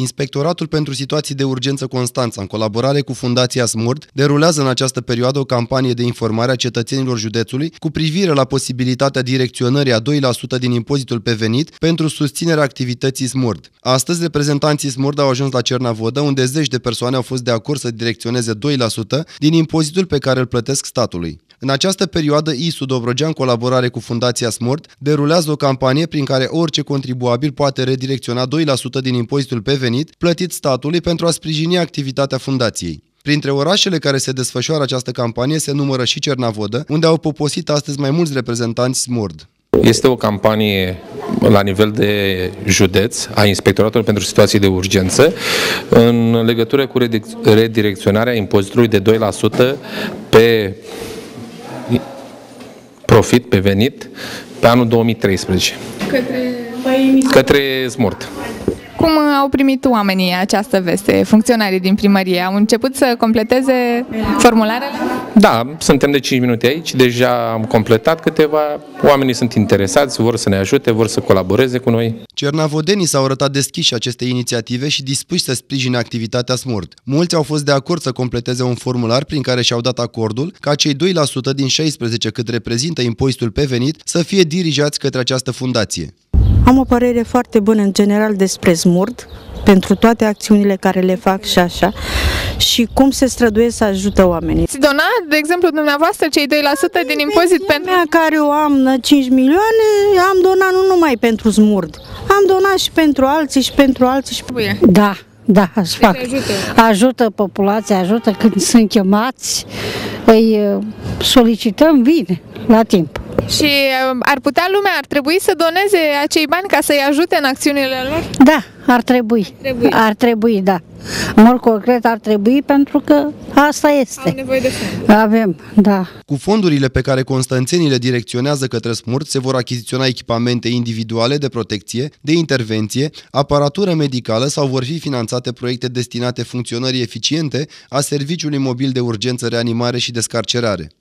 Inspectoratul pentru Situații de Urgență Constanța, în colaborare cu Fundația Smurd, derulează în această perioadă o campanie de informare a cetățenilor județului cu privire la posibilitatea direcționării a 2% din impozitul pe venit pentru susținerea activității Smurd. Astăzi, reprezentanții Smurd au ajuns la Cernavodă, unde zeci de persoane au fost de acord să direcționeze 2% din impozitul pe care îl plătesc statului. În această perioadă, ISU Dobrogea, în colaborare cu Fundația Smort, derulează o campanie prin care orice contribuabil poate redirecționa 2% din impozitul pe venit plătit statului pentru a sprijini activitatea fundației. Printre orașele care se desfășoară această campanie se numără și Cernavodă, unde au poposit astăzi mai mulți reprezentanți Smurd. Este o campanie la nivel de județ a Inspectoratului pentru Situații de Urgență în legătură cu redirecționarea impozitului de 2% pe profit, pe venit, pe anul 2013. Către, Către Smurt. Cum uh, au primit oamenii această veste, funcționarii din primărie? Au început să completeze formularele? Da, suntem de 5 minute aici, deja am completat câteva, oamenii sunt interesați, vor să ne ajute, vor să colaboreze cu noi. Cernavodenii s-au arătat deschiși acestei inițiative și dispuși să sprijine activitatea SMURT. Mulți au fost de acord să completeze un formular prin care și-au dat acordul ca cei 2% din 16 cât reprezintă impozitul pe venit să fie dirijați către această fundație. Am o părere foarte bună în general despre Zmurd, pentru toate acțiunile care le fac și așa și cum se străduie să ajută oamenii. Ți dona, de exemplu, dumneavoastră, cei 2% păi, din impozit pentru... Mea care o am 5 milioane, am donat nu numai pentru Zmurd, am donat și pentru alții și pentru alții și... Buie. Da, da, aș deci fac. Ajută. ajută populația, ajută când sunt chemați, îi uh, solicităm, vine la timp. Și um, ar putea lumea, ar trebui să doneze acei bani ca să-i ajute în acțiunile lor? Da, ar trebui. Ar trebui, ar trebui da. Mult concret ar trebui pentru că asta este. Au nevoie de fonduri. Avem, da. Cu fondurile pe care le direcționează către smurt se vor achiziționa echipamente individuale de protecție, de intervenție, aparatură medicală sau vor fi finanțate proiecte destinate funcționării eficiente a serviciului mobil de urgență, reanimare și descarcerare.